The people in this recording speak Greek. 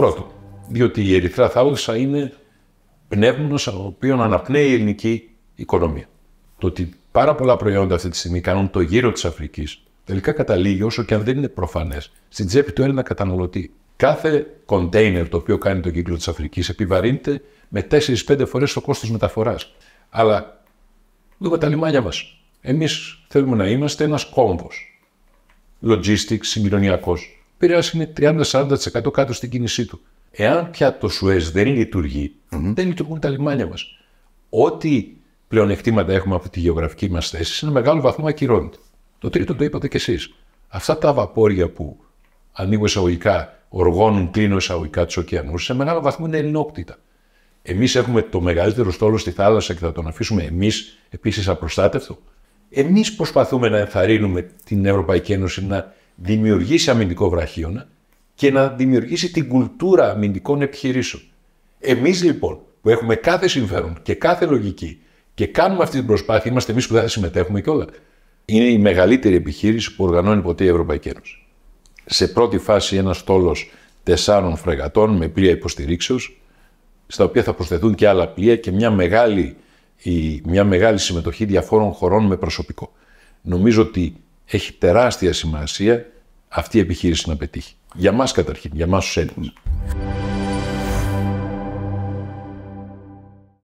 Πρώτον, διότι η Ερυθρά Θάλασσα είναι πνεύμονος από οποίο αναπνέει η ελληνική οικονομία. Το ότι πάρα πολλά προϊόντα αυτή τη στιγμή κάνουν το γύρο της Αφρικής, τελικά καταλήγει, όσο και αν δεν είναι προφανές, στην τσέπη του Έλληνα καταναλωτή. Κάθε κοντέινερ το οποίο κάνει το κύκλο της Αφρικής επιβαρύνεται με 4-5 φορές το κόστος μεταφοράς. Αλλά δούμε τα λιμάνια μας. Εμείς θέλουμε να είμαστε ένας κόμβος. Logistics, συγκοινωνιακός. Πειραιάς είναι 30-40% κάτω στην κίνησή του. Εάν πια το Σουέζ δεν λειτουργεί, δεν λειτουργούν τα λιμάνια μας. Ό,τι πλεονεκτήματα έχουμε από τη γεωγραφική μας θέση, σε ένα μεγάλο βαθμό ακυρώνεται. Το τρίτο το είπατε κι εσείς. Αυτά τα βαπόρια που ανοίγουν εισαγωγικά, οργώνουν, κλείνω εισαγωγικά τους ωκεανούς, σε μεγάλο βαθμό είναι ελληνόκτητα. Εμείς έχουμε το μεγαλύτερο στόλο στη θάλασσα και θα τον αφήσουμε εμείς επίσης απροστάτευτο. Εμείς προσπαθούμε να ενθαρρύνουμε την Ευρωπαϊκή Ένωση να δημιουργήσει αμυντικό βραχίωνα και να δημιουργήσει την κουλτούρα αμυντικών επιχειρήσεων. Εμείς, λοιπόν που έχουμε κάθε συμφέρον και κάθε λογική και κάνουμε αυτή την προσπάθεια, είμαστε εμείς που θα συμμετέχουμε και όλα. Είναι η μεγαλύτερη επιχείρηση που οργανώνει ποτέ η Ευρωπαϊκή Ένωση. Σε πρώτη φάση, ένας στόλος τεσσάρων φρεγατών με πλοία υποστηρίξεως, στα οποία θα προσθεθούν και άλλα πλοία και μια μεγάλη, η, μια μεγάλη συμμετοχή διαφόρων χωρών με προσωπικό. Νομίζω ότι έχει τεράστια σημασία αυτή η επιχείρηση να πετύχει. Για μας καταρχήν, για μας τους Έλληνες.